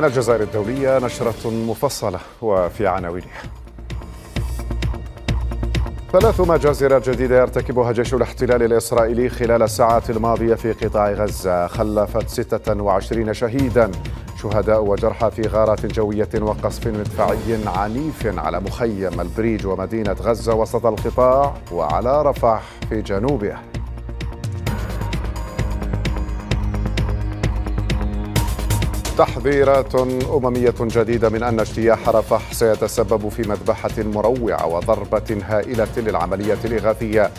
من الجزائر الدولية نشرة مفصلة وفي عناوينها ثلاث مجازر جديدة يرتكبها جيش الاحتلال الإسرائيلي خلال الساعات الماضية في قطاع غزة خلفت 26 شهيدا شهداء وجرحى في غارات جوية وقصف مدفعي عنيف على مخيم البريج ومدينة غزة وسط القطاع وعلى رفح في جنوبه تحذيرات أممية جديدة من أن اجتياح رفح سيتسبب في مذبحة مروعة وضربة هائلة للعملية الإغاثية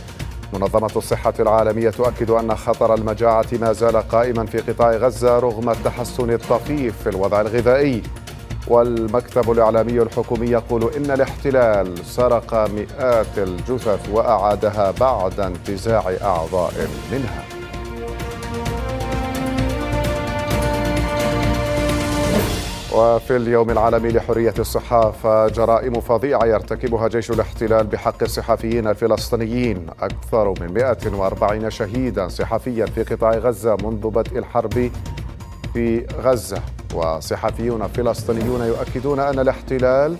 منظمة الصحة العالمية تؤكد أن خطر المجاعة ما زال قائما في قطاع غزة رغم التحسن الطفيف في الوضع الغذائي والمكتب الإعلامي الحكومي يقول إن الاحتلال سرق مئات الجثث وأعادها بعد انتزاع أعضاء منها وفي اليوم العالمي لحرية الصحافة جرائم فظيعة يرتكبها جيش الاحتلال بحق الصحفيين الفلسطينيين أكثر من 140 شهيدا صحفيا في قطاع غزة منذ بدء الحرب في غزة وصحفيون فلسطينيون يؤكدون أن الاحتلال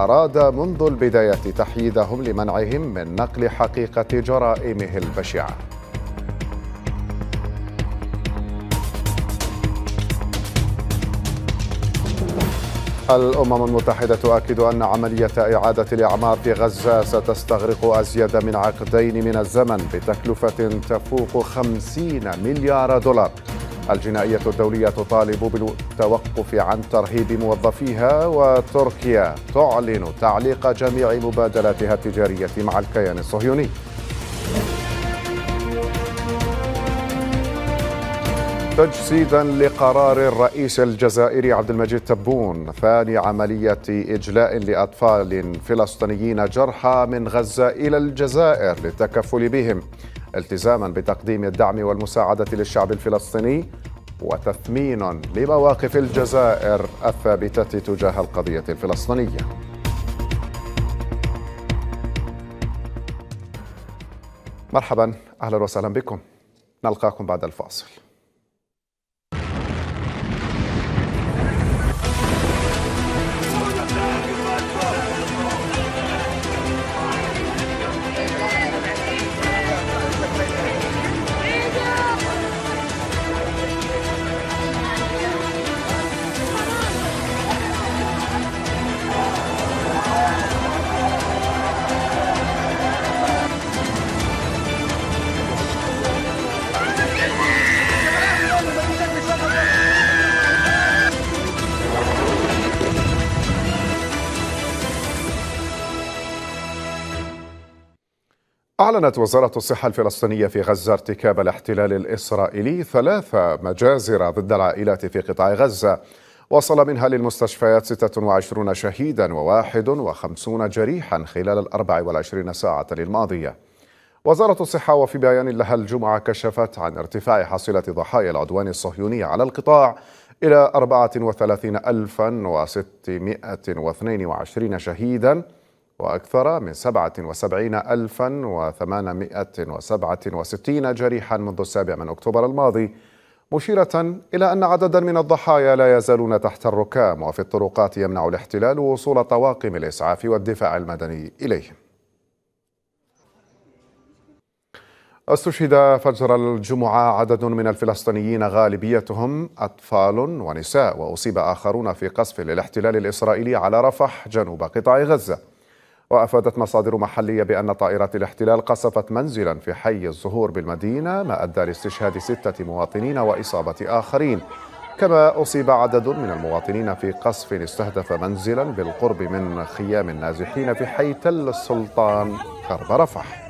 أراد منذ البداية تحييدهم لمنعهم من نقل حقيقة جرائمه البشعة الأمم المتحدة تؤكد أن عملية إعادة الإعمار في غزة ستستغرق أزيد من عقدين من الزمن بتكلفة تفوق 50 مليار دولار الجنائية الدولية تطالب بالتوقف عن ترهيب موظفيها وتركيا تعلن تعليق جميع مبادلاتها التجارية مع الكيان الصهيوني تجسيدا لقرار الرئيس الجزائري عبد المجيد تبون ثاني عملية إجلاء لأطفال فلسطينيين جرحى من غزة إلى الجزائر للتكفل بهم التزاما بتقديم الدعم والمساعدة للشعب الفلسطيني وتثمين لمواقف الجزائر الثابتة تجاه القضية الفلسطينية مرحبا أهلا وسهلا بكم نلقاكم بعد الفاصل أعلنت وزارة الصحة الفلسطينية في غزة ارتكاب الاحتلال الإسرائيلي ثلاث مجازر ضد العائلات في قطاع غزة وصل منها للمستشفيات 26 شهيدا و51 جريحا خلال ال 24 ساعة الماضية وزارة الصحة وفي بيان لها الجمعة كشفت عن ارتفاع حصيلة ضحايا العدوان الصهيوني على القطاع إلى 34622 شهيداً وأكثر من 77867 جريحا منذ السابع من أكتوبر الماضي مشيرة إلى أن عددا من الضحايا لا يزالون تحت الركام وفي الطرقات يمنع الاحتلال وصول طواقم الإسعاف والدفاع المدني إليهم استشهد فجر الجمعة عدد من الفلسطينيين غالبيتهم أطفال ونساء وأصيب آخرون في قصف للاحتلال الإسرائيلي على رفح جنوب قطاع غزة وأفادت مصادر محلية بأن طائرات الاحتلال قصفت منزلا في حي الزهور بالمدينة ما أدى لاستشهاد ستة مواطنين وإصابة آخرين كما أصيب عدد من المواطنين في قصف استهدف منزلا بالقرب من خيام النازحين في حي تل السلطان غرب رفح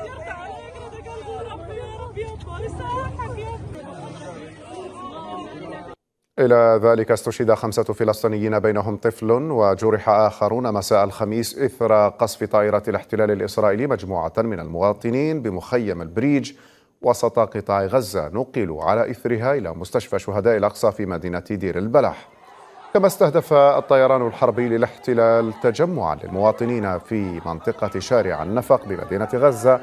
إلى ذلك استشهد خمسة فلسطينيين بينهم طفل وجرح آخرون مساء الخميس إثر قصف طائرة الاحتلال الإسرائيلي مجموعة من المواطنين بمخيم البريج وسط قطاع غزة نقلوا على إثرها إلى مستشفى شهداء الأقصى في مدينة دير البلح كما استهدف الطيران الحربي للاحتلال تجمعا للمواطنين في منطقة شارع النفق بمدينة غزة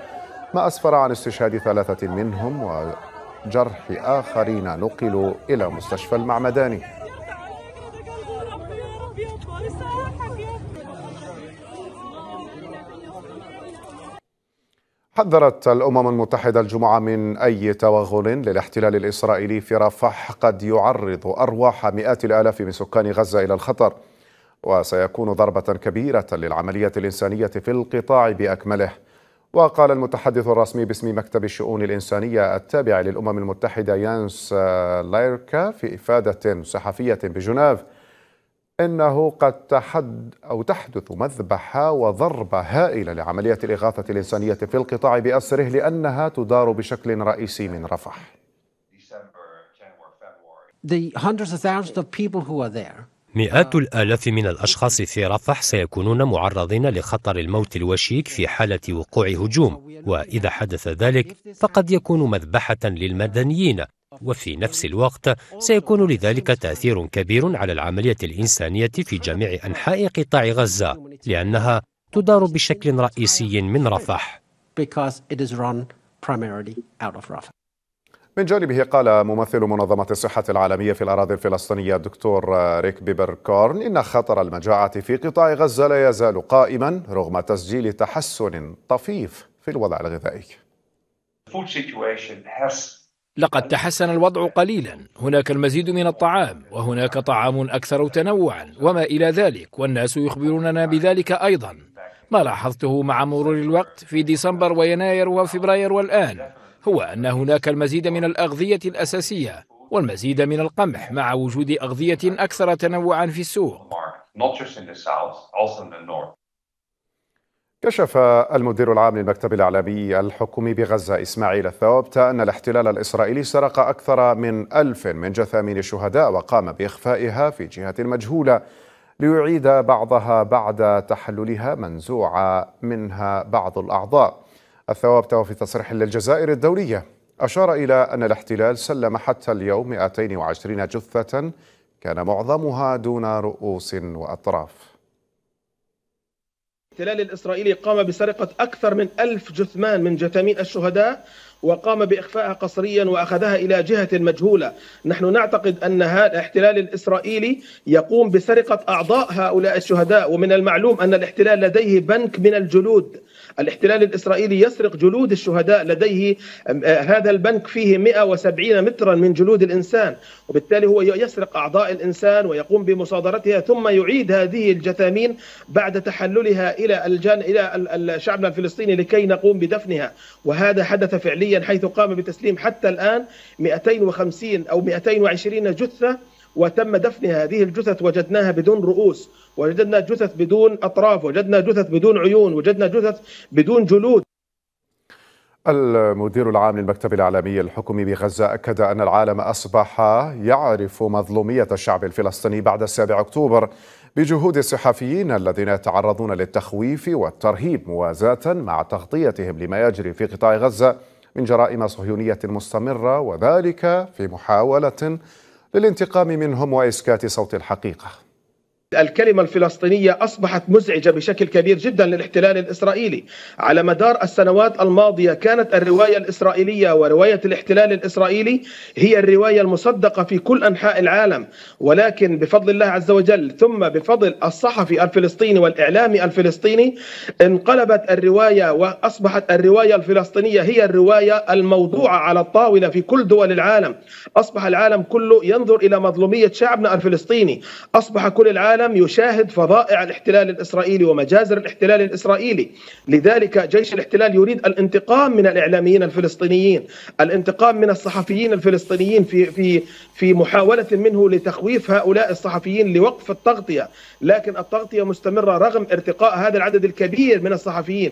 ما أسفر عن استشهاد ثلاثة منهم و جرح آخرين نقلوا إلى مستشفى المعمداني حذرت الأمم المتحدة الجمعة من أي توغل للاحتلال الإسرائيلي في رفح قد يعرض أرواح مئات الآلاف من سكان غزة إلى الخطر وسيكون ضربة كبيرة للعملية الإنسانية في القطاع بأكمله وقال المتحدث الرسمي باسم مكتب الشؤون الإنسانية التابع للأمم المتحدة يانس لايركا في إفادة صحفية بجنيف إنه قد تحد أو تحدث مذبحة وضربة هائلة لعملية الإغاثة الإنسانية في القطاع بأسره لأنها تدار بشكل رئيسي من رفح. The hundreds of thousands of people who are there مئات الآلاف من الأشخاص في رفح سيكونون معرضين لخطر الموت الوشيك في حالة وقوع هجوم وإذا حدث ذلك فقد يكون مذبحة للمدنيين وفي نفس الوقت سيكون لذلك تأثير كبير على العملية الإنسانية في جميع أنحاء قطاع غزة لأنها تدار بشكل رئيسي من رفح من جانبه قال ممثل منظمة الصحة العالمية في الأراضي الفلسطينية الدكتور ريك بيبر كورن إن خطر المجاعة في قطاع غزة لا يزال قائما رغم تسجيل تحسن طفيف في الوضع الغذائي لقد تحسن الوضع قليلا هناك المزيد من الطعام وهناك طعام أكثر تنوعا وما إلى ذلك والناس يخبروننا بذلك أيضا ما لاحظته مع مرور الوقت في ديسمبر ويناير وفبراير والآن هو أن هناك المزيد من الأغذية الأساسية والمزيد من القمح مع وجود أغذية أكثر تنوعا في السوق كشف المدير العام للمكتب الإعلامي الحكومي بغزة إسماعيل الثوابت أن الاحتلال الإسرائيلي سرق أكثر من ألف من جثامين الشهداء وقام بإخفائها في جهة مجهولة ليعيد بعضها بعد تحللها منزوعة منها بعض الأعضاء الثواب توفى في تصريح للجزائر الدولية أشار إلى أن الاحتلال سلم حتى اليوم 220 جثة كان معظمها دون رؤوس وأطراف الاحتلال الإسرائيلي قام بسرقة أكثر من ألف جثمان من جثامين الشهداء وقام بإخفائها قسريا وأخذها إلى جهة مجهولة نحن نعتقد أن هذا الاحتلال الإسرائيلي يقوم بسرقة أعضاء هؤلاء الشهداء ومن المعلوم أن الاحتلال لديه بنك من الجلود الاحتلال الإسرائيلي يسرق جلود الشهداء لديه آه، هذا البنك فيه 170 مترا من جلود الإنسان وبالتالي هو يسرق أعضاء الإنسان ويقوم بمصادرتها ثم يعيد هذه الجثامين بعد تحللها إلى الجان إلى الشعب الفلسطيني لكي نقوم بدفنها وهذا حدث فعليا حيث قام بتسليم حتى الآن 250 أو 220 جثة وتم دفن هذه الجثث وجدناها بدون رؤوس وجدنا جثث بدون أطراف وجدنا جثث بدون عيون وجدنا جثث بدون جلود المدير العام للمكتب الاعلامي الحكومي بغزة أكد أن العالم أصبح يعرف مظلومية الشعب الفلسطيني بعد 7 أكتوبر بجهود الصحفيين الذين يتعرضون للتخويف والترهيب موازاة مع تغطيتهم لما يجري في قطاع غزة من جرائم صهيونية مستمرة وذلك في محاولة للانتقام منهم وإسكات صوت الحقيقة الكلمة الفلسطينية أصبحت مزعجة بشكل كبير جدا للاحتلال الإسرائيلي على مدار السنوات الماضية كانت الرواية الإسرائيلية ورواية الاحتلال الإسرائيلي هي الرواية المصدقة في كل أنحاء العالم ولكن بفضل الله عز وجل ثم بفضل الصحفي الفلسطيني والإعلامي الفلسطيني انقلبت الرواية وأصبحت الرواية الفلسطينية هي الرواية الموضوعة على الطاولة في كل دول العالم أصبح العالم كله ينظر إلى مظلومية شعبنا الفلسطيني أصبح كل العالم العالم يشاهد فظائع الاحتلال الاسرائيلي ومجازر الاحتلال الاسرائيلي، لذلك جيش الاحتلال يريد الانتقام من الاعلاميين الفلسطينيين، الانتقام من الصحفيين الفلسطينيين في في في محاوله منه لتخويف هؤلاء الصحفيين لوقف التغطيه، لكن التغطيه مستمره رغم ارتقاء هذا العدد الكبير من الصحفيين.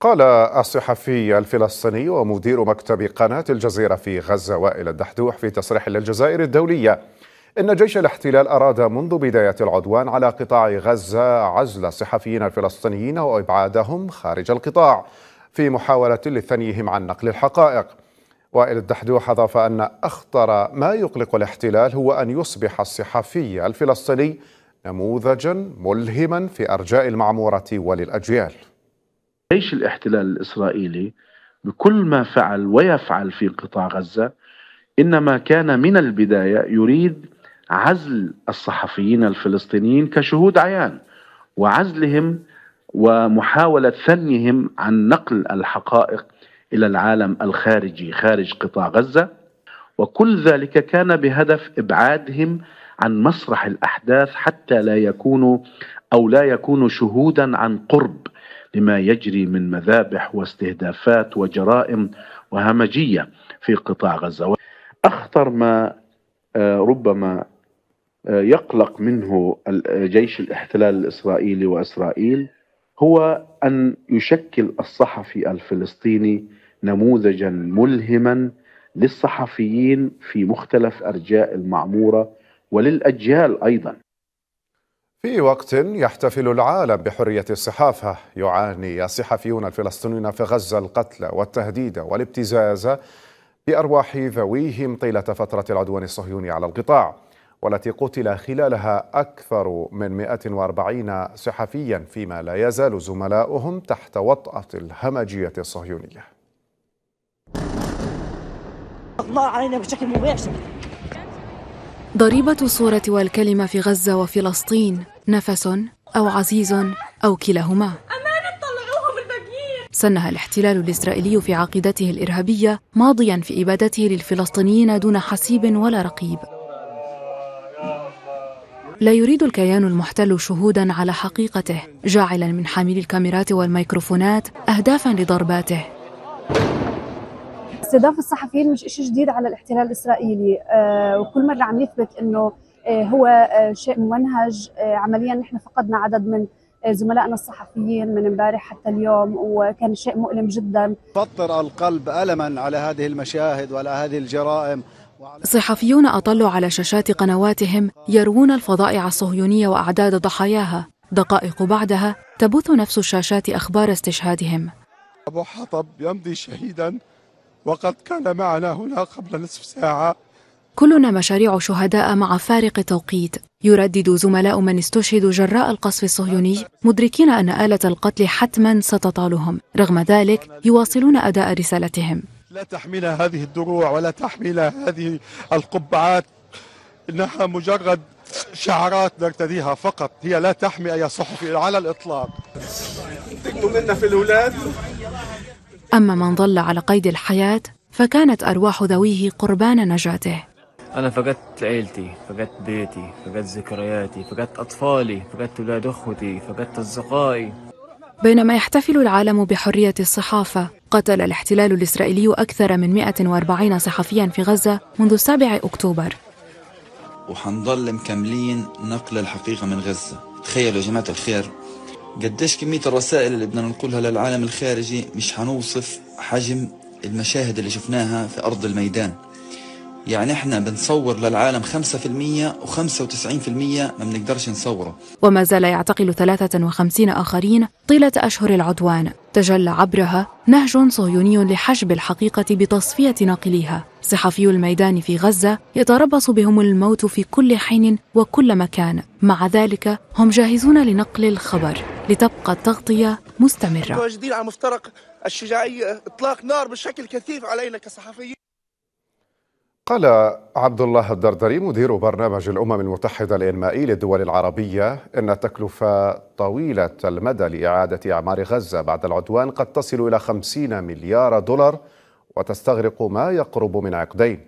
قال الصحفي الفلسطيني ومدير مكتب قناة الجزيرة في غزة وائل الدحدوح في تصريح للجزائر الدولية إن جيش الاحتلال أراد منذ بداية العدوان على قطاع غزة عزل الصحفيين الفلسطينيين وإبعادهم خارج القطاع في محاولة لثنيهم عن نقل الحقائق وائل الدحدوح أضاف أن أخطر ما يقلق الاحتلال هو أن يصبح الصحفي الفلسطيني نموذجا ملهما في أرجاء المعمورة وللأجيال جيش الاحتلال الإسرائيلي بكل ما فعل ويفعل في قطاع غزة إنما كان من البداية يريد عزل الصحفيين الفلسطينيين كشهود عيان وعزلهم ومحاولة ثنيهم عن نقل الحقائق إلى العالم الخارجي خارج قطاع غزة وكل ذلك كان بهدف إبعادهم عن مسرح الأحداث حتى لا يكونوا أو لا يكونوا شهودا عن قرب لما يجري من مذابح واستهدافات وجرائم وهمجية في قطاع غزة أخطر ما آه، ربما يقلق منه جيش الاحتلال الاسرائيلي واسرائيل هو ان يشكل الصحفي الفلسطيني نموذجا ملهما للصحفيين في مختلف ارجاء المعموره وللاجيال ايضا. في وقت يحتفل العالم بحريه الصحافه يعاني الصحفيون الفلسطينيون في غزه القتل والتهديد والابتزاز بارواح ذويهم طيله فتره العدوان الصهيوني على القطاع. والتي قتل خلالها أكثر من 140 صحفيا فيما لا يزال زملاؤهم تحت وطأة الهمجية الصهيونية الله علينا بشكل مباشر ضريبة الصورة والكلمة في غزة وفلسطين نفس أو عزيز أو كلاهما سنها الاحتلال الإسرائيلي في عقيدته الإرهابية ماضيا في إبادته للفلسطينيين دون حسيب ولا رقيب لا يريد الكيان المحتل شهودا على حقيقته جاعلا من حاملي الكاميرات والميكروفونات أهدافا لضرباته استهداف الصحفيين مش شيء جديد على الاحتلال الإسرائيلي أه وكل مرة عم يثبت أنه آه، هو آه، شيء ممنهج آه، عمليا نحن فقدنا عدد من زملائنا الصحفيين من امبارح حتى اليوم وكان شيء مؤلم جدا فطر القلب ألما على هذه المشاهد وعلى هذه الجرائم صحفيون أطلوا على شاشات قنواتهم يروون الفظائع الصهيونية وأعداد ضحاياها دقائق بعدها تبث نفس الشاشات أخبار استشهادهم أبو حطب يمضي شهيدا وقد كان معنا هنا قبل نصف ساعة كلنا مشاريع شهداء مع فارق التوقيت يردد زملاء من استشهدوا جراء القصف الصهيوني مدركين أن آلة القتل حتما ستطالهم رغم ذلك يواصلون أداء رسالتهم لا تحمل هذه الدروع ولا تحمل هذه القبعات إنها مجرد شعارات نرتديها فقط هي لا تحمي أي صحفي على الإطلاق منا في الأولاد أما من ظل على قيد الحياة فكانت أرواح ذويه قربان نجاته أنا فقدت عيلتي فقدت بيتي فقدت ذكرياتي فقدت أطفالي فقدت أولاد أخوتي فقدت أصدقائي بينما يحتفل العالم بحرية الصحافة قتل الاحتلال الإسرائيلي أكثر من 140 صحفيا في غزة منذ 7 أكتوبر وحنضل مكملين نقل الحقيقة من غزة تخيلوا يا جماعة الخير قديش كمية الرسائل اللي بدنا ننقلها للعالم الخارجي مش حنوصف حجم المشاهد اللي شفناها في أرض الميدان يعني احنا بنصور للعالم 5% و95% ما بنقدرش نصوره وما زال يعتقل 53 آخرين طيلة أشهر العدوان تجلى عبرها نهج صهيوني لحجب الحقيقة بتصفية ناقليها صحفي الميدان في غزة يتربص بهم الموت في كل حين وكل مكان مع ذلك هم جاهزون لنقل الخبر لتبقى التغطية مستمرة متواجدين على مفترق الشجاعية إطلاق نار بشكل كثيف علينا كصحفيين قال عبد الله الدردري مدير برنامج الأمم المتحدة الإنمائي للدول العربية إن التكلفة طويلة المدى لإعادة أعمار غزة بعد العدوان قد تصل إلى 50 مليار دولار وتستغرق ما يقرب من عقدين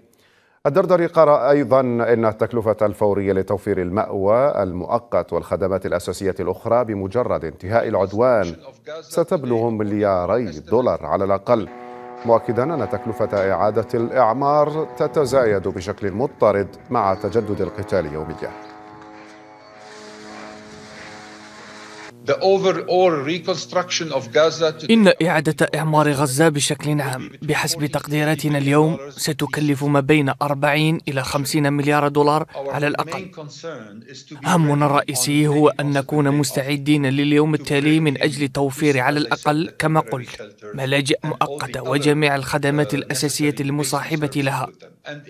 الدردري قال أيضا إن التكلفة الفورية لتوفير المأوى المؤقت والخدمات الأساسية الأخرى بمجرد انتهاء العدوان ستبلغ ملياري دولار على الأقل مؤكدا أن تكلفة إعادة الإعمار تتزايد بشكل مضطرد مع تجدد القتال يوميا إن إعادة إعمار غزة بشكل عام بحسب تقديراتنا اليوم ستكلف ما بين 40 إلى 50 مليار دولار على الأقل همنا الرئيسي هو أن نكون مستعدين لليوم التالي من أجل توفير على الأقل كما قلت ملاجئ مؤقتة وجميع الخدمات uh, الأساسية المصاحبة لها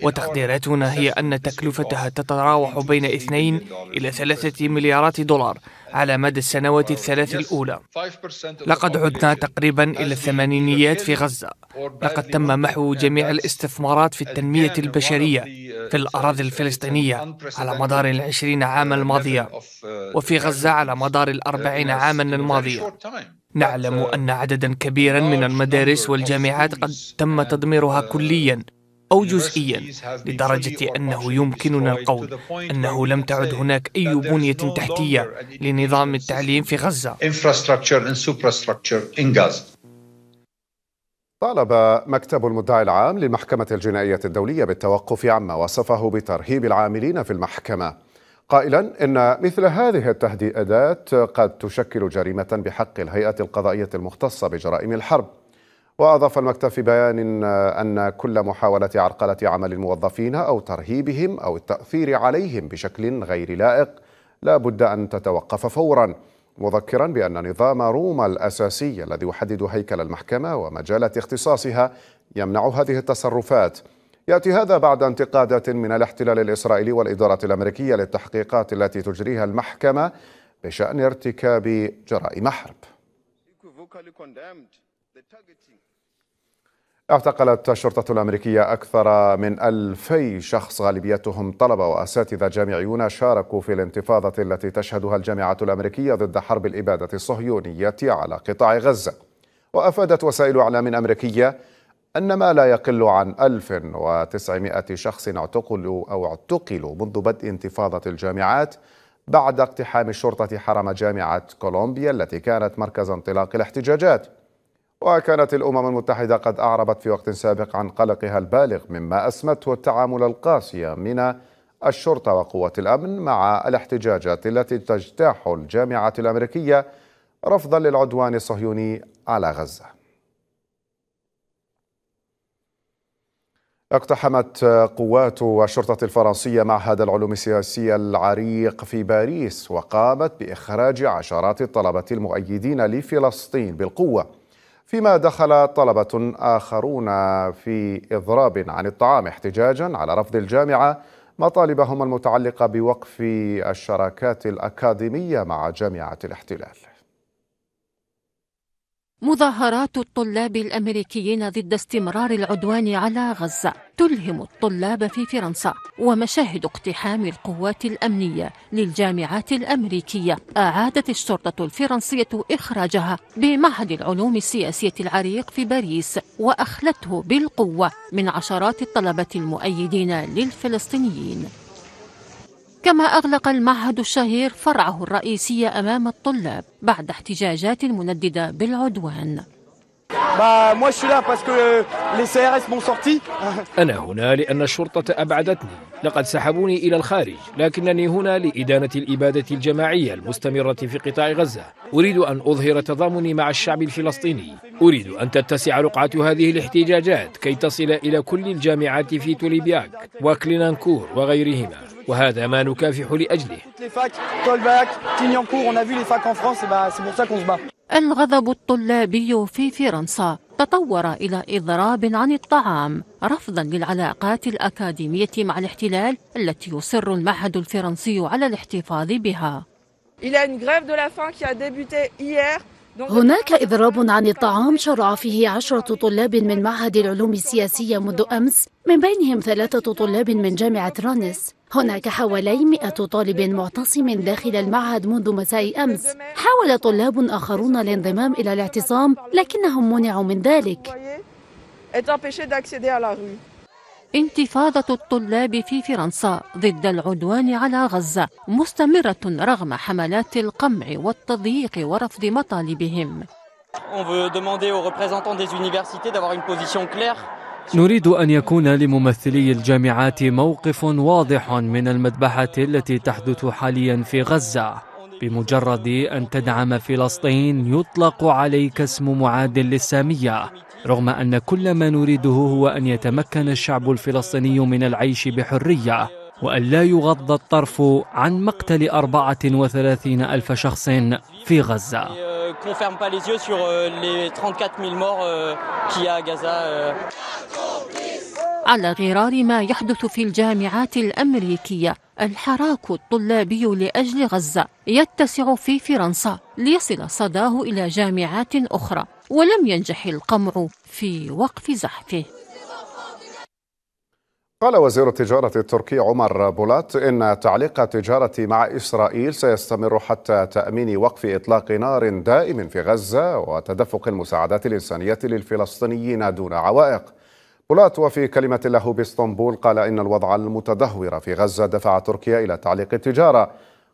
وتقديراتنا هي أن تكلفتها تتراوح بين 2 إلى 3 مليارات دولار على مدى السنوات الثلاث الأولى لقد عدنا تقريبا إلى الثمانينيات في غزة لقد تم محو جميع الاستثمارات في التنمية البشرية في الأراضي الفلسطينية على مدار العشرين عاما الماضية وفي غزة على مدار الأربعين عاما الماضية نعلم أن عددا كبيرا من المدارس والجامعات قد تم تدميرها كليا أو جزئيا لدرجة أنه يمكننا القول أنه لم تعد هناك أي بنية تحتية لنظام التعليم في غزة طالب مكتب المدعي العام للمحكمة الجنائية الدولية بالتوقف عما وصفه بترهيب العاملين في المحكمة قائلا إن مثل هذه التهديدات قد تشكل جريمة بحق الهيئة القضائية المختصة بجرائم الحرب وأضاف المكتب في بيان آه، أن كل محاولة عرقلة عمل الموظفين أو ترهيبهم أو التأثير عليهم بشكل غير لائق لا بد أن تتوقف فورا مذكرا بأن نظام روما الأساسي الذي يحدد هيكل المحكمة ومجالة اختصاصها يمنع هذه التصرفات يأتي هذا بعد انتقادات من الاحتلال الإسرائيلي والإدارة الأمريكية للتحقيقات التي تجريها المحكمة بشأن ارتكاب جرائم حرب اعتقلت الشرطة الأمريكية أكثر من ألفي شخص غالبيتهم طلبة وأساتذة جامعيون شاركوا في الانتفاضة التي تشهدها الجامعة الأمريكية ضد حرب الإبادة الصهيونية على قطاع غزة وأفادت وسائل إعلام أمريكية أن ما لا يقل عن 1900 شخص اعتقلوا أو اعتقلوا منذ بدء انتفاضة الجامعات بعد اقتحام الشرطة حرم جامعة كولومبيا التي كانت مركز انطلاق الاحتجاجات وكانت الأمم المتحدة قد أعربت في وقت سابق عن قلقها البالغ مما أسمته التعامل القاسي من الشرطة وقوات الأمن مع الاحتجاجات التي تجتاح الجامعة الأمريكية رفضا للعدوان الصهيوني على غزة اقتحمت قوات الشرطة الفرنسية معهد العلوم السياسية العريق في باريس وقامت بإخراج عشرات الطلبة المؤيدين لفلسطين بالقوة فيما دخل طلبة آخرون في إضراب عن الطعام احتجاجا على رفض الجامعة مطالبهم المتعلقة بوقف الشراكات الأكاديمية مع جامعة الاحتلال مظاهرات الطلاب الامريكيين ضد استمرار العدوان على غزه تلهم الطلاب في فرنسا ومشاهد اقتحام القوات الامنيه للجامعات الامريكيه اعادت الشرطه الفرنسيه اخراجها بمعهد العلوم السياسيه العريق في باريس واخلته بالقوه من عشرات الطلبه المؤيدين للفلسطينيين كما أغلق المعهد الشهير فرعه الرئيسي أمام الطلاب بعد احتجاجات منددة بالعدوان Euh, أنا هنا لأن الشرطة أبعدتني لقد سحبوني إلى الخارج لكنني هنا لإدانة الإبادة الجماعية المستمرة في قطاع غزة أريد أن أظهر تضامني مع الشعب الفلسطيني أريد أن تتسع رقعة هذه الاحتجاجات كي تصل إلى كل الجامعات في توليبياك وكلينانكور وغيرهما وهذا ما نكافح لأجله الغضب الطلابي في فرنسا تطور إلى إضراب عن الطعام رفضا للعلاقات الأكاديمية مع الاحتلال التي يصر المعهد الفرنسي على الاحتفاظ بها. Il y a une grève de la faim qui a débuté hier هناك إضراب عن الطعام شرع فيه عشرة طلاب من معهد العلوم السياسية منذ أمس من بينهم ثلاثة طلاب من جامعة رانس هناك حوالي 100 طالب معتصم داخل المعهد منذ مساء أمس حاول طلاب آخرون الانضمام إلى الاعتصام لكنهم منعوا من ذلك انتفاضة الطلاب في فرنسا ضد العدوان على غزة مستمرة رغم حملات القمع والتضييق ورفض مطالبهم نريد أن يكون لممثلي الجامعات موقف واضح من المذبحة التي تحدث حاليا في غزة بمجرد أن تدعم فلسطين يطلق عليك اسم معاد للسامية رغم أن كل ما نريده هو أن يتمكن الشعب الفلسطيني من العيش بحرية وأن لا يغض الطرف عن مقتل وثلاثين ألف شخص في غزة euh, euh, euh. على غرار ما يحدث في الجامعات الأمريكية الحراك الطلابي لأجل غزة يتسع في فرنسا ليصل صداه إلى جامعات أخرى ولم ينجح القمع في وقف زحفه قال وزير التجارة التركي عمر بولات إن تعليق التجارة مع إسرائيل سيستمر حتى تأمين وقف إطلاق نار دائم في غزة وتدفق المساعدات الإنسانية للفلسطينيين دون عوائق بولات وفي كلمة له باسطنبول قال إن الوضع المتدهور في غزة دفع تركيا إلى تعليق التجارة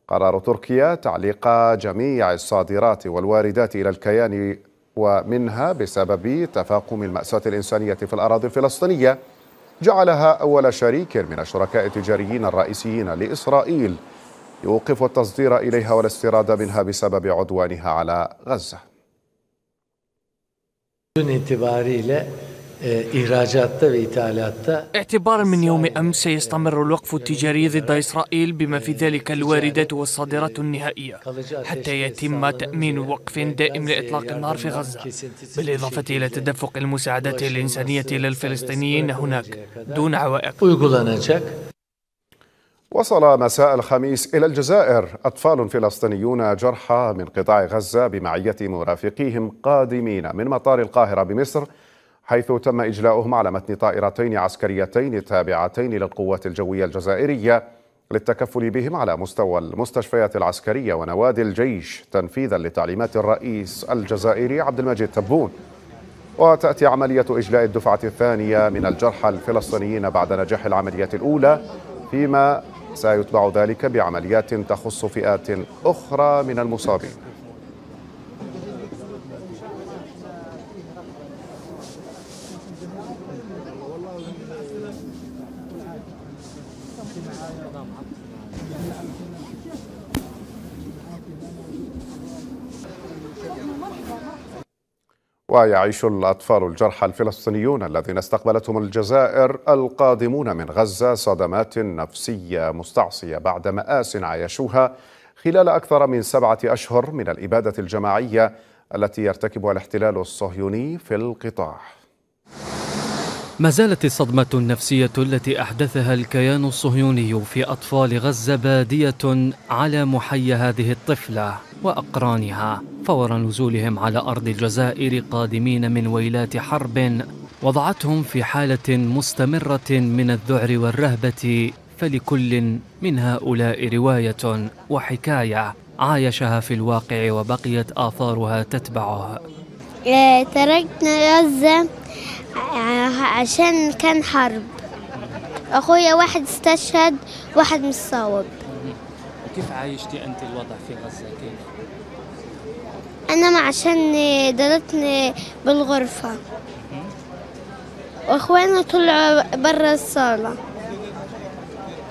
قرار تركيا تعليق جميع الصادرات والواردات إلى الكيان ومنها بسبب تفاقم المأساة الإنسانية في الأراضي الفلسطينية جعلها أول شريك من الشركاء التجاريين الرئيسيين لإسرائيل يوقف التصدير إليها والاستيراد منها بسبب عدوانها على غزة إيه، اعتبارا من يوم أمس سيستمر الوقف التجاري ضد إسرائيل بما في ذلك الواردات والصادرات النهائية حتى يتم تأمين وقف دائم لإطلاق النار في غزة بالإضافة إلى تدفق المساعدات الإنسانية للفلسطينيين هناك دون عوائق وصل مساء الخميس إلى الجزائر أطفال فلسطينيون جرحى من قطاع غزة بمعية مرافقيهم قادمين من مطار القاهرة بمصر حيث تم إجلاؤهم على متن طائرتين عسكريتين تابعتين للقوات الجوية الجزائرية للتكفل بهم على مستوى المستشفيات العسكرية ونوادي الجيش تنفيذا لتعليمات الرئيس الجزائري عبد المجيد تبون وتأتي عملية إجلاء الدفعة الثانية من الجرحى الفلسطينيين بعد نجاح العملية الأولى فيما سيتبع ذلك بعمليات تخص فئات أخرى من المصابين ويعيش الأطفال الجرحى الفلسطينيون الذين استقبلتهم الجزائر القادمون من غزة صدمات نفسية مستعصية بعد مآس عايشوها خلال أكثر من سبعة أشهر من الإبادة الجماعية التي يرتكبها الاحتلال الصهيوني في القطاع ما زالت الصدمة النفسية التي أحدثها الكيان الصهيوني في أطفال غزة بادية على محيا هذه الطفلة وأقرانها فور نزولهم على أرض الجزائر قادمين من ويلات حرب وضعتهم في حالة مستمرة من الذعر والرهبة فلكل من هؤلاء رواية وحكاية عايشها في الواقع وبقيت آثارها تتبعه تركنا غزة آه، عشان كان حرب أخويا واحد استشهد واحد متصاوب كيف عايشتي أنت الوضع في غزة كيف؟ أنا ما عشان ضلتني بالغرفة واخوانا طلعوا برا الصالة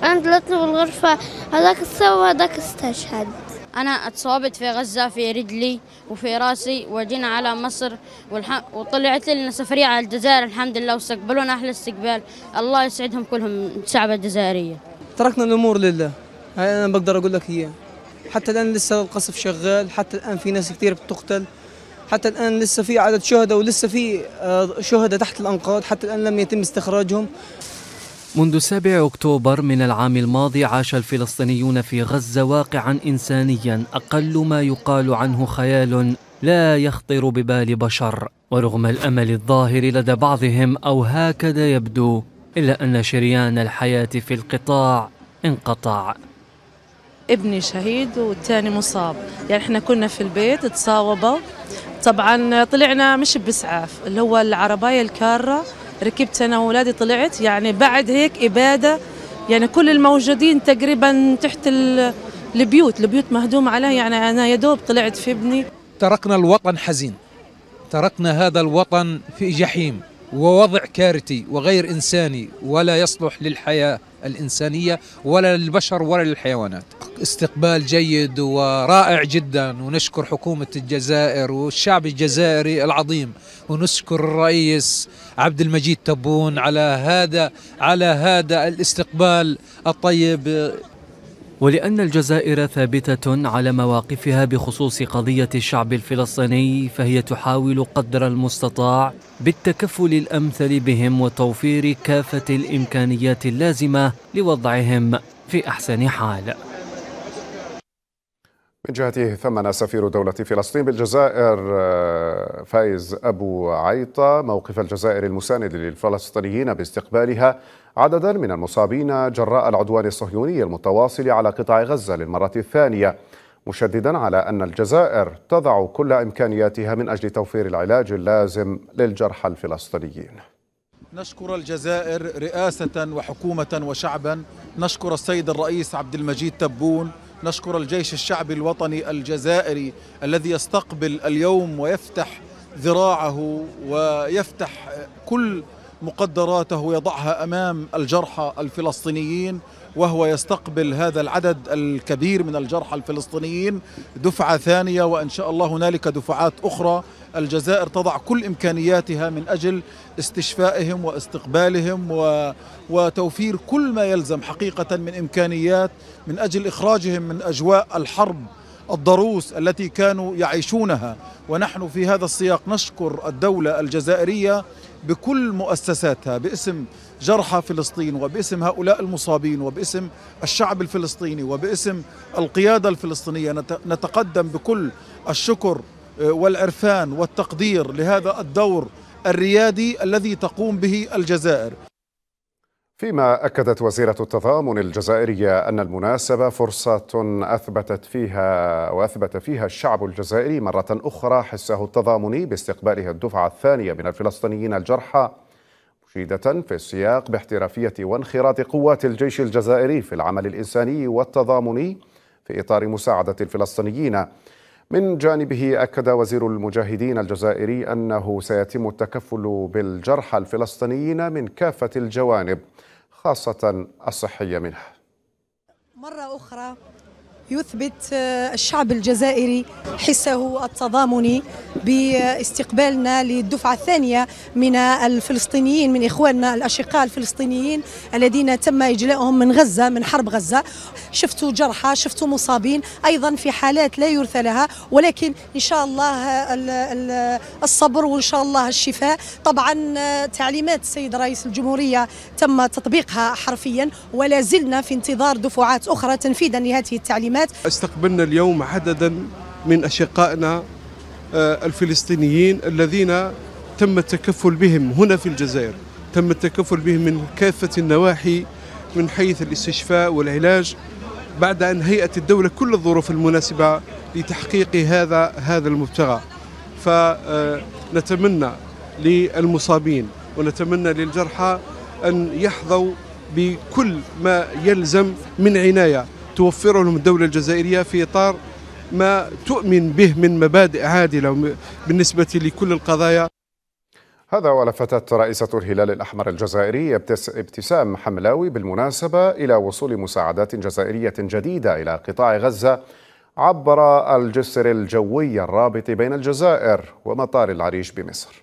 أنا ضلتني بالغرفة هذاك الصوب هذاك استشهد أنا اتصابت في غزة في رجلي وفي راسي وجينا على مصر وطلعت لنا سفرية على الجزائر الحمد لله واستقبلونا أحلى استقبال الله يسعدهم كلهم الشعب الجزائرية تركنا الأمور لله هاي أنا بقدر أقول لك إياه حتى الآن لسه القصف شغال حتى الآن في ناس كثير بتقتل حتى الآن لسه في عدد شهداء ولسه في آه، شهداء تحت الأنقاض حتى الآن لم يتم استخراجهم منذ 7 أكتوبر من العام الماضي عاش الفلسطينيون في غزة واقعا إنسانيا أقل ما يقال عنه خيال لا يخطر ببال بشر ورغم الأمل الظاهر لدى بعضهم أو هكذا يبدو إلا أن شريان الحياة في القطاع انقطع ابني شهيد والثاني مصاب يعني احنا كنا في البيت تصاوبوا طبعا طلعنا مش بإسعاف اللي هو العرباية الكارة ركبت انا واولادي طلعت يعني بعد هيك اباده يعني كل الموجودين تقريبا تحت البيوت البيوت مهدومه عليها يعني انا يا دوب طلعت في ابني تركنا الوطن حزين تركنا هذا الوطن في جحيم ووضع كارثي وغير انساني ولا يصلح للحياه الإنسانية ولا للبشر ولا للحيوانات استقبال جيد ورائع جدا ونشكر حكومة الجزائر والشعب الجزائري العظيم ونشكر الرئيس عبد المجيد تبون على هذا على هذا الاستقبال الطيب ولأن الجزائر ثابتة على مواقفها بخصوص قضية الشعب الفلسطيني فهي تحاول قدر المستطاع بالتكفل الأمثل بهم وتوفير كافة الإمكانيات اللازمة لوضعهم في أحسن حال من جهته ثمن سفير دولة فلسطين بالجزائر آه، فايز أبو عيطة موقف الجزائر المساند للفلسطينيين باستقبالها عددا من المصابين جراء العدوان الصهيوني المتواصل على قطاع غزة للمرة الثانية مشددا على أن الجزائر تضع كل إمكانياتها من أجل توفير العلاج اللازم للجرحى الفلسطينيين نشكر الجزائر رئاسة وحكومة وشعبا نشكر السيد الرئيس عبد المجيد تبون نشكر الجيش الشعبي الوطني الجزائري الذي يستقبل اليوم ويفتح ذراعه ويفتح كل مقدراته يضعها امام الجرحى الفلسطينيين وهو يستقبل هذا العدد الكبير من الجرحى الفلسطينيين دفعه ثانيه وان شاء الله هنالك دفعات اخرى الجزائر تضع كل إمكانياتها من أجل استشفائهم واستقبالهم و... وتوفير كل ما يلزم حقيقة من إمكانيات من أجل إخراجهم من أجواء الحرب الضروس التي كانوا يعيشونها ونحن في هذا السياق نشكر الدولة الجزائرية بكل مؤسساتها باسم جرحى فلسطين وباسم هؤلاء المصابين وباسم الشعب الفلسطيني وباسم القيادة الفلسطينية نتقدم بكل الشكر آه، والعرفان والتقدير لهذا الدور الريادي الذي تقوم به الجزائر فيما أكدت وزيرة التضامن الجزائرية أن المناسبة فرصة أثبتت فيها وأثبت فيها الشعب الجزائري مرة أخرى حسه التضامني باستقباله الدفعة الثانية من الفلسطينيين الجرحى مشيدة في السياق باحترافية وانخراط قوات الجيش الجزائري في العمل الإنساني والتضامني في إطار مساعدة الفلسطينيين من جانبه أكد وزير المجاهدين الجزائري أنه سيتم التكفل بالجرحى الفلسطينيين من كافة الجوانب خاصة الصحية منها مرة أخرى يثبت آه، الشعب الجزائري حسه التضامني باستقبالنا للدفعة الثانية من الفلسطينيين من إخواننا الأشقاء الفلسطينيين الذين تم إجلاؤهم من غزة من حرب غزة شفتوا جرحى شفتوا مصابين أيضا في حالات لا يرثى لها ولكن إن شاء الله آه، الصبر وإن شاء الله الشفاء طبعا آه، تعليمات السيد رئيس الجمهورية تم تطبيقها حرفيا ولا زلنا في انتظار دفعات أخرى تنفيذا لهذه التعليمات الانتخابات استقبلنا اليوم عددا من أشقائنا آه، الفلسطينيين الذين تم التكفل بهم هنا في الجزائر تم التكفل بهم من كافة النواحي من حيث الاستشفاء والعلاج بعد أن هيئت الدولة كل الظروف المناسبة لتحقيق هذا هذا المبتغى فنتمنى آه، للمصابين ونتمنى للجرحى أن يحظوا بكل ما يلزم من عناية توفره لهم الدولة الجزائرية في إطار ما تؤمن به من مبادئ عادلة بالنسبة لكل القضايا هذا ولفتت رئيسة الهلال الأحمر الجزائري ابتسام حملاوي بالمناسبة إلى وصول مساعدات جزائرية جديدة إلى قطاع غزة عبر الجسر الجوي الرابط بين الجزائر ومطار العريش بمصر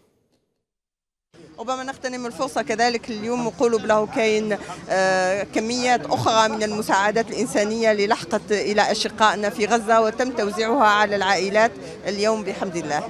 ربما نغتنم الفرصة كذلك اليوم وقلوب له كاين آه، كميات أخرى من المساعدات الإنسانية اللي لحقت إلى أشقائنا في غزة وتم توزيعها على العائلات اليوم بحمد الله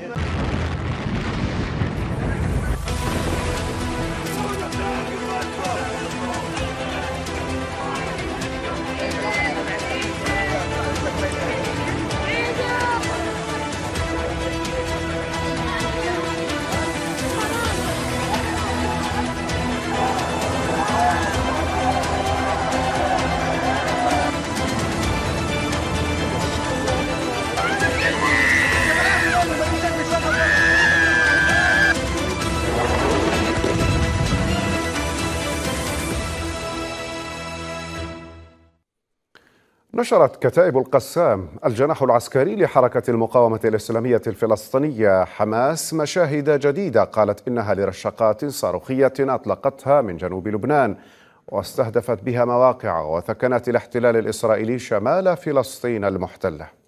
نشرت كتائب القسام الجناح العسكري لحركة المقاومة الإسلامية الفلسطينية حماس مشاهد جديدة قالت إنها لرشقات صاروخية أطلقتها من جنوب لبنان واستهدفت بها مواقع وثكنت الاحتلال الإسرائيلي شمال فلسطين المحتله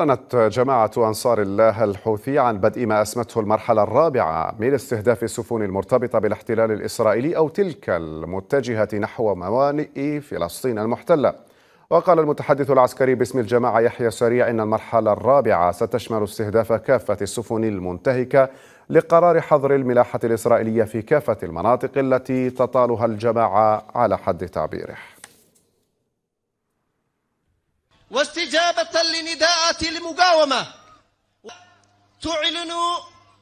أعلنت جماعة أنصار الله الحوثي عن بدء ما أسمته المرحلة الرابعة من استهداف السفن المرتبطة بالاحتلال الإسرائيلي أو تلك المتجهة نحو موانئ فلسطين المحتلة وقال المتحدث العسكري باسم الجماعة يحيى سريع إن المرحلة الرابعة ستشمل استهداف كافة السفن المنتهكة لقرار حظر الملاحة الإسرائيلية في كافة المناطق التي تطالها الجماعة على حد تعبيره واستجابة لنداءات المقاومة تعلن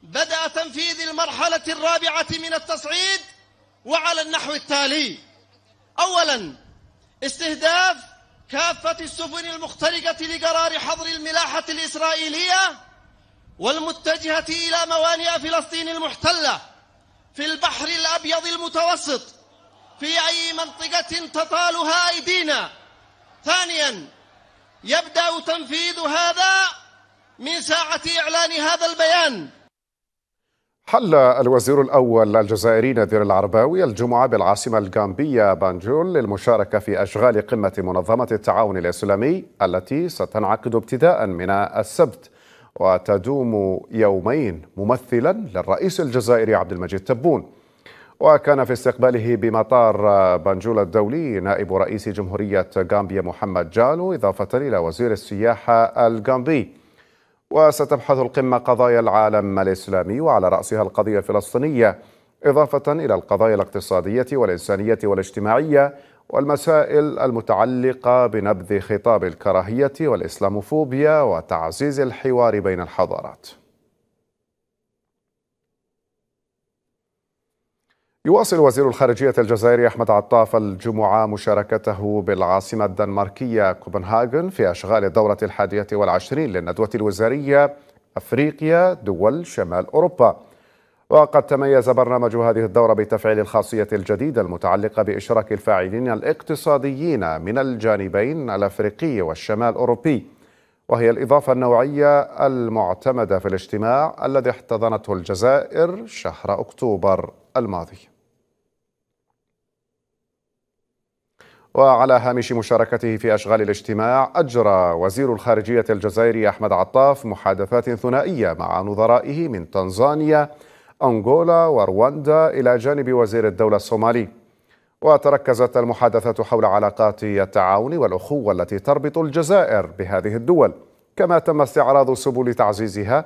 بدء تنفيذ المرحلة الرابعة من التصعيد وعلى النحو التالي أولا استهداف كافة السفن المخترقة لقرار حظر الملاحة الإسرائيلية والمتجهة إلى موانئ فلسطين المحتلة في البحر الأبيض المتوسط في أي منطقة تطالها أيدينا ثانياً يبدأ تنفيذ هذا من ساعة إعلان هذا البيان حل الوزير الأول الجزائري نذير العرباوي الجمعة بالعاصمة الغامبية بانجول للمشاركة في أشغال قمة منظمة التعاون الإسلامي التي ستنعقد ابتداء من السبت وتدوم يومين ممثلا للرئيس الجزائري عبد المجيد تبون وكان في استقباله بمطار بنجولا الدولي نائب رئيس جمهورية غامبيا محمد جالو إضافة إلى وزير السياحة الغامبي وستبحث القمة قضايا العالم الإسلامي وعلى رأسها القضية الفلسطينية إضافة إلى القضايا الاقتصادية والإنسانية والاجتماعية والمسائل المتعلقة بنبذ خطاب الكراهية والإسلاموفوبيا وتعزيز الحوار بين الحضارات يواصل وزير الخارجية الجزائري أحمد عطاف الجمعة مشاركته بالعاصمة الدنماركية كوبنهاغن في أشغال الدورة الحادية والعشرين للندوة الوزارية أفريقيا دول شمال أوروبا وقد تميز برنامج هذه الدورة بتفعيل الخاصية الجديدة المتعلقة بإشراك الفاعلين الاقتصاديين من الجانبين الأفريقي والشمال أوروبي وهي الإضافة النوعية المعتمدة في الاجتماع الذي احتضنته الجزائر شهر أكتوبر الماضي وعلى هامش مشاركته في أشغال الاجتماع أجرى وزير الخارجية الجزائري أحمد عطاف محادثات ثنائية مع نظرائه من تنزانيا أنغولا ورواندا إلى جانب وزير الدولة الصومالي وتركزت المحادثة حول علاقات التعاون والأخوة التي تربط الجزائر بهذه الدول كما تم استعراض سبل تعزيزها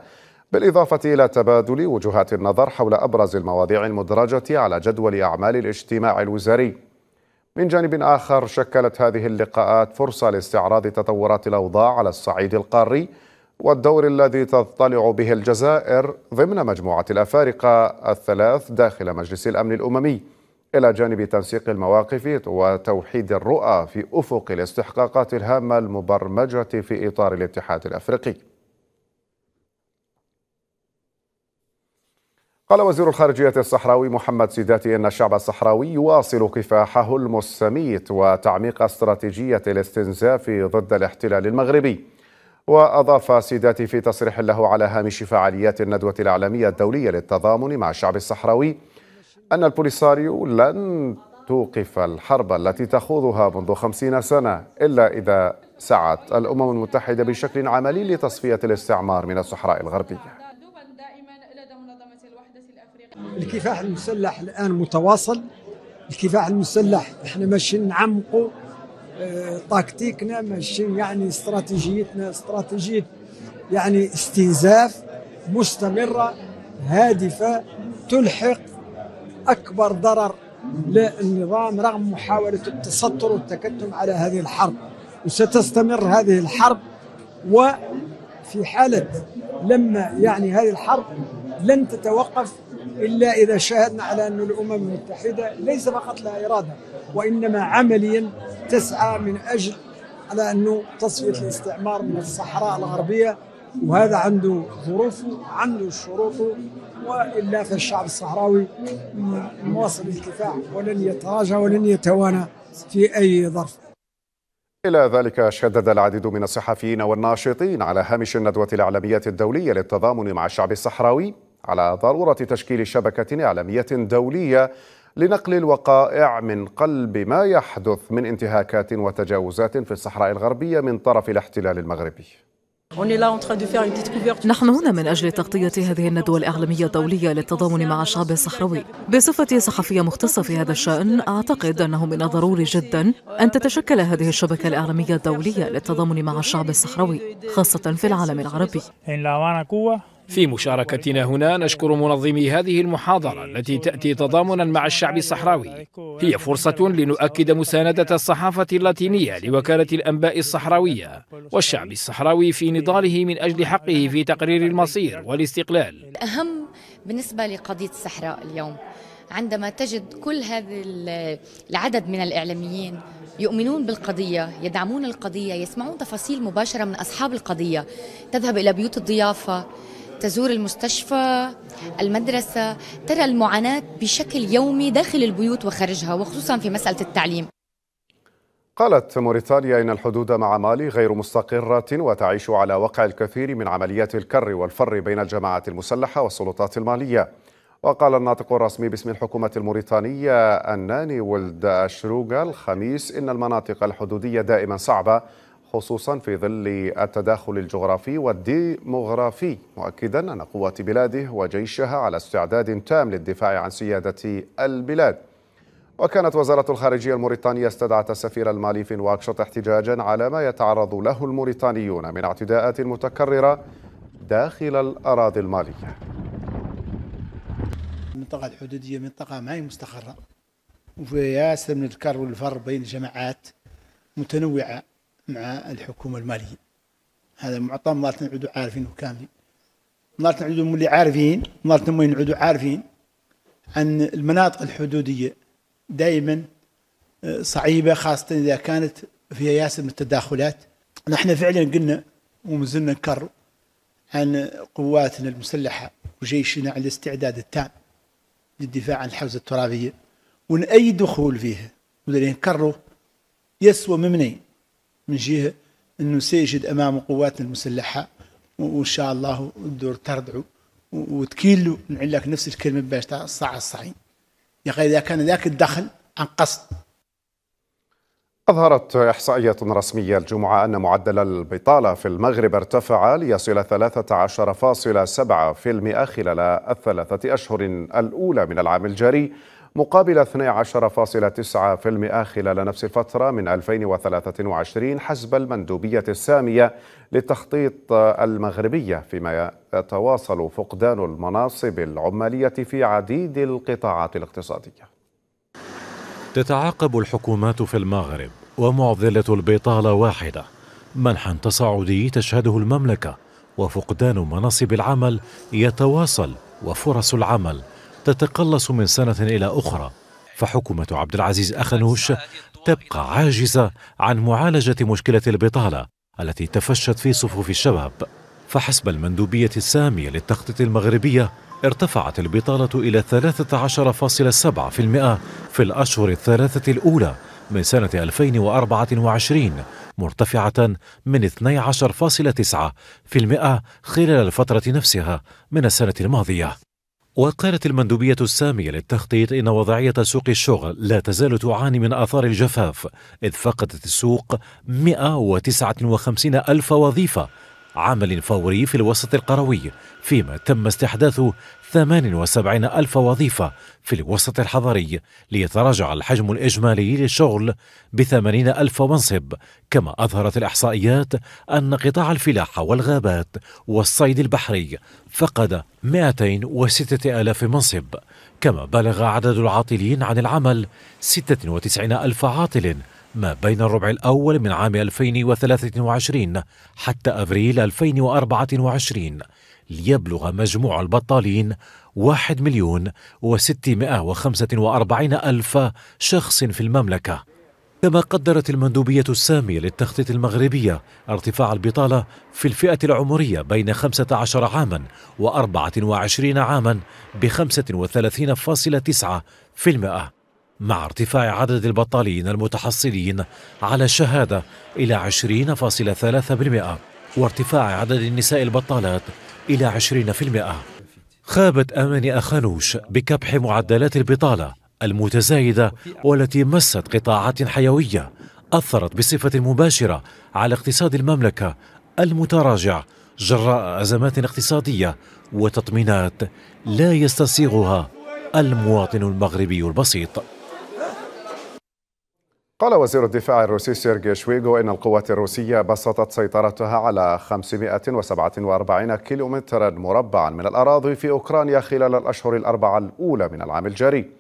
بالإضافة إلى تبادل وجهات النظر حول أبرز المواضيع المدرجة على جدول أعمال الاجتماع الوزاري من جانب آخر شكلت هذه اللقاءات فرصة لاستعراض تطورات الأوضاع على الصعيد القاري والدور الذي تضطلع به الجزائر ضمن مجموعة الأفارقة الثلاث داخل مجلس الأمن الأممي إلى جانب تنسيق المواقف وتوحيد الرؤى في أفق الاستحقاقات الهامة المبرمجة في إطار الاتحاد الأفريقي قال وزير الخارجية الصحراوي محمد سيداتي إن الشعب الصحراوي يواصل كفاحه المستميت وتعميق استراتيجية الاستنزاف ضد الاحتلال المغربي وأضاف سيداتي في تصريح له على هامش فعاليات الندوة الإعلامية الدولية للتضامن مع الشعب الصحراوي أن البوليساريو لن توقف الحرب التي تخوضها منذ خمسين سنة إلا إذا سعت الأمم المتحدة بشكل عملي لتصفية الاستعمار من الصحراء الغربية الكفاح المسلح الان متواصل الكفاح المسلح احنا ماشيين نعمقوا اه تكتيكنا ماشيين يعني استراتيجيتنا استراتيجيه يعني استنزاف مستمره هادفه تلحق اكبر ضرر للنظام رغم محاوله التستر والتكتم على هذه الحرب وستستمر هذه الحرب وفي حاله لما يعني هذه الحرب لن تتوقف إلا إذا شاهدنا على أن الأمم المتحدة ليس فقط لها إرادة وإنما عمليا تسعى من أجل على أنه تصفية الاستعمار من الصحراء الغربية وهذا عنده ظروفه عنده شروطه والا فالشعب الصحراوي مواصل الكفاح ولن يتراجع ولن يتوانى في اي ظرف. الى ذلك شدد العديد من الصحفيين والناشطين على هامش الندوه الاعلاميه الدوليه للتضامن مع الشعب الصحراوي على ضروره تشكيل شبكه اعلاميه دوليه لنقل الوقائع من قلب ما يحدث من انتهاكات وتجاوزات في الصحراء الغربيه من طرف الاحتلال المغربي نحن هنا من أجل تغطية هذه الندوة الإعلامية الدولية للتضامن مع الشعب الصحراوي بصفتي صحفية مختصة في هذا الشأن أعتقد أنه من الضروري جدا أن تتشكل هذه الشبكة الإعلامية الدولية للتضامن مع الشعب الصحراوي خاصة في العالم العربي في مشاركتنا هنا نشكر منظمي هذه المحاضرة التي تأتي تضامنا مع الشعب الصحراوي هي فرصة لنؤكد مساندة الصحافة اللاتينية لوكالة الأنباء الصحراوية والشعب الصحراوي في نضاله من أجل حقه في تقرير المصير والاستقلال أهم بالنسبة لقضية الصحراء اليوم عندما تجد كل هذا العدد من الإعلاميين يؤمنون بالقضية يدعمون القضية يسمعون تفاصيل مباشرة من أصحاب القضية تذهب إلى بيوت الضيافة تزور المستشفى المدرسة ترى المعاناة بشكل يومي داخل البيوت وخارجها وخصوصا في مسألة التعليم قالت موريتانيا إن الحدود مع مالي غير مستقرة وتعيش على وقع الكثير من عمليات الكر والفر بين الجماعات المسلحة والسلطات المالية وقال الناطق الرسمي باسم الحكومة الموريتانية أناني ولد أشروغا الخميس إن المناطق الحدودية دائما صعبة خصوصا في ظل التداخل الجغرافي والديموغرافي مؤكدا أن قوات بلاده وجيشها على استعداد تام للدفاع عن سيادة البلاد وكانت وزارة الخارجية الموريتانية استدعت السفير المالي في نواكشوط احتجاجا على ما يتعرض له الموريتانيون من اعتداءات متكررة داخل الأراضي المالية المنطقة الحدودية منطقة ما هي مستقرة وفي ياسر من الكر والفر بين جماعات متنوعة مع الحكومة المالية هذا معطى مرات نعودوا عارفينه كاملين مرات نعودوا مولي عارفين مرات ما نعودوا عارفين عن المناطق الحدودية دائما آه، صعيبة خاصة إذا كانت فيها ياسر من التداخلات نحن فعلا قلنا ومازلنا نكرر عن قواتنا المسلحة وجيشنا على الاستعداد التام للدفاع عن الحوزة الترابية وأن أي دخول فيها ولذلك نكرره يسوى ممنين من جهه انه سيجد امامه قواتنا المسلحه وان شاء الله الدور تردعه وتكيلوا نعيد نفس الكلمه باش الصاع الصعيد يا اخي اذا كان ذاك الدخل عن قصد أظهرت إحصائية رسمية الجمعة أن معدل البطالة في المغرب ارتفع ليصل 13.7% خلال الثلاثة أشهر الأولى من العام الجاري مقابل 12.9% خلال نفس الفترة من 2023 حسب المندوبية السامية للتخطيط المغربية فيما يتواصل فقدان المناصب العمالية في عديد القطاعات الاقتصادية تتعاقب الحكومات في المغرب ومعضلة البطالة واحدة منحا تصاعدي تشهده المملكة وفقدان مناصب العمل يتواصل وفرص العمل تتقلص من سنة إلى أخرى فحكومة عبد العزيز أخنوش تبقى عاجزة عن معالجة مشكلة البطالة التي تفشت في صفوف الشباب فحسب المندوبية السامية للتخطيط المغربية ارتفعت البطالة إلى 13.7% في الأشهر الثلاثة الأولى من سنة 2024 مرتفعة من 12.9% خلال الفترة نفسها من السنة الماضية وقالت المندوبية السامية للتخطيط إن وضعية سوق الشغل لا تزال تعاني من آثار الجفاف إذ فقدت السوق 159 ألف وظيفة عمل فوري في الوسط القروي فيما تم استحداث 78 ألف وظيفة في الوسط الحضري ليتراجع الحجم الإجمالي للشغل ب 80 ألف منصب كما أظهرت الإحصائيات أن قطاع الفلاحة والغابات والصيد البحري فقد 206 ألف منصب كما بلغ عدد العاطلين عن العمل 96 ألف عاطل ما بين الربع الأول من عام 2023 حتى أبريل 2024 ليبلغ مجموع البطالين واحد مليون وستمائة وخمسة وأربعين ألف شخص في المملكة كما قدرت المندوبية السامية للتخطيط المغربية ارتفاع البطالة في الفئة العمرية بين 15 عاما و 24 عاما ب 35.9% مع ارتفاع عدد البطالين المتحصلين على الشهادة إلى 20.3% وارتفاع عدد النساء البطالات إلى 20% خابت أماني أخانوش بكبح معدلات البطالة المتزايدة والتي مست قطاعات حيوية أثرت بصفة مباشرة على اقتصاد المملكة المتراجع جراء أزمات اقتصادية وتطمينات لا يستسيغها المواطن المغربي البسيط قال وزير الدفاع الروسي سيرجي شويغو إن القوات الروسية بسطت سيطرتها على 547 كيلومترا مربعا من الأراضي في أوكرانيا خلال الأشهر الأربعة الأولى من العام الجاري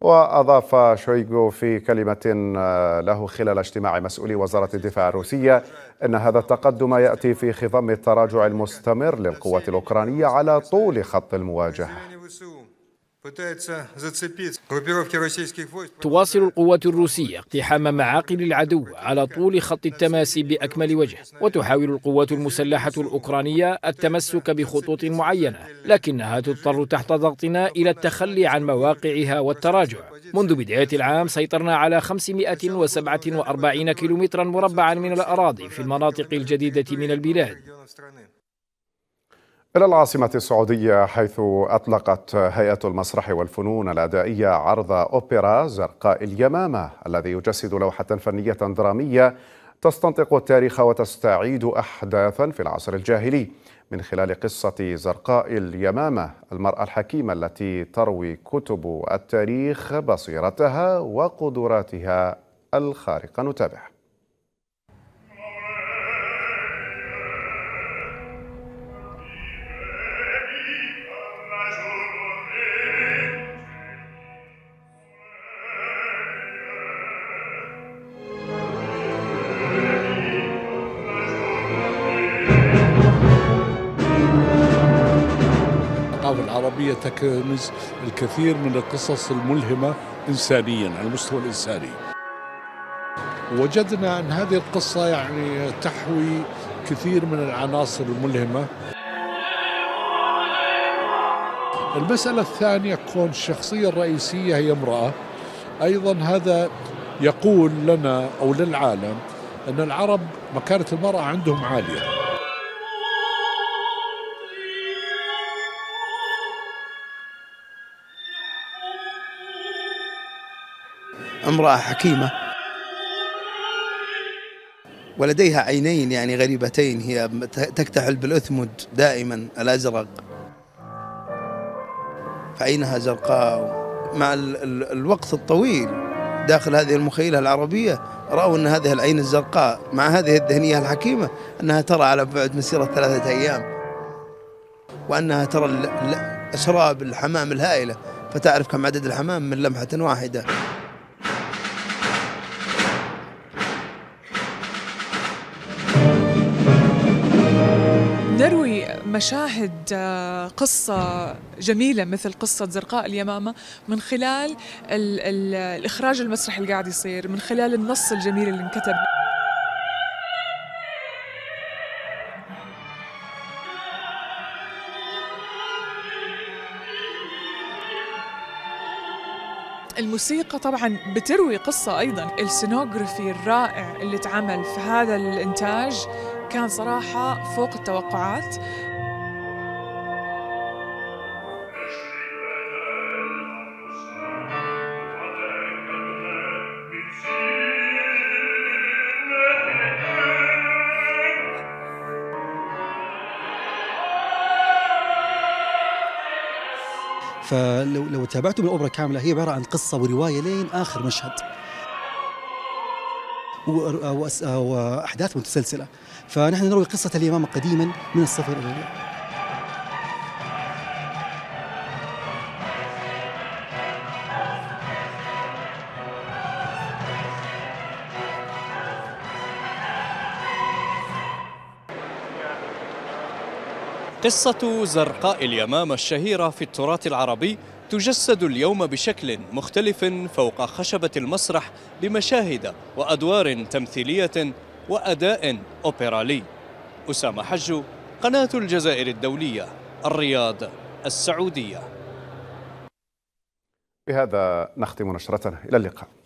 وأضاف شويغو في كلمة آه، له خلال اجتماع مسؤولي وزارة الدفاع الروسية أن هذا التقدم يأتي في خضم التراجع المستمر للقوات الأوكرانية على طول خط المواجهة تواصل القوات الروسية اقتحام معاقل العدو على طول خط التماس بأكمل وجه وتحاول القوات المسلحة الأوكرانية التمسك بخطوط معينة لكنها تضطر تحت ضغطنا إلى التخلي عن مواقعها والتراجع منذ بداية العام سيطرنا على 547 كيلومترا مربعا من الأراضي في المناطق الجديدة من البلاد إلى العاصمة السعودية حيث أطلقت هيئة المسرح والفنون الأدائية عرض أوبرا زرقاء اليمامة الذي يجسد لوحة فنية درامية تستنطق التاريخ وتستعيد أحداثا في العصر الجاهلي من خلال قصة زرقاء اليمامة المرأة الحكيمة التي تروي كتب التاريخ بصيرتها وقدراتها الخارقة نتابعها الصحافة العربية تكنز الكثير من القصص الملهمة إنسانيا على المستوى الإنساني وجدنا أن هذه القصة يعني تحوي كثير من العناصر الملهمة المسألة الثانية كون الشخصية الرئيسية هي امرأة أيضا هذا يقول لنا أو للعالم أن العرب مكانة المرأة عندهم عالية امرأة حكيمة ولديها عينين يعني غريبتين هي تكتحل بالأثمد دائما الأزرق فعينها زرقاء مع الوقت الطويل داخل هذه المخيلة العربية رأوا أن هذه العين الزرقاء مع هذه الذهنية الحكيمة أنها ترى على بعد مسيرة ثلاثة أيام وأنها ترى أسراب الحمام الهائلة فتعرف كم عدد الحمام من لمحة واحدة مشاهد آه، قصة جميلة مثل قصة زرقاء اليمامة من خلال الـ الـ الإخراج المسرح اللي قاعد يصير من خلال النص الجميل اللي انكتب الموسيقى طبعا بتروي قصة أيضا السينوغرافي الرائع اللي اتعمل في هذا الإنتاج كان صراحة فوق التوقعات فلو لو تابعتم الأوبرا كاملة هي عبارة عن قصة ورواية لين آخر مشهد آه، آه، وأحداث متسلسلة فنحن نروي قصة اليمامة قديما من الصفر إلى اليوم قصة زرقاء اليمامة الشهيرة في التراث العربي تجسد اليوم بشكل مختلف فوق خشبة المسرح بمشاهد وأدوار تمثيلية وأداء أوبرالي أسامة حجو قناة الجزائر الدولية الرياض السعودية بهذا نختم نشرتنا إلى اللقاء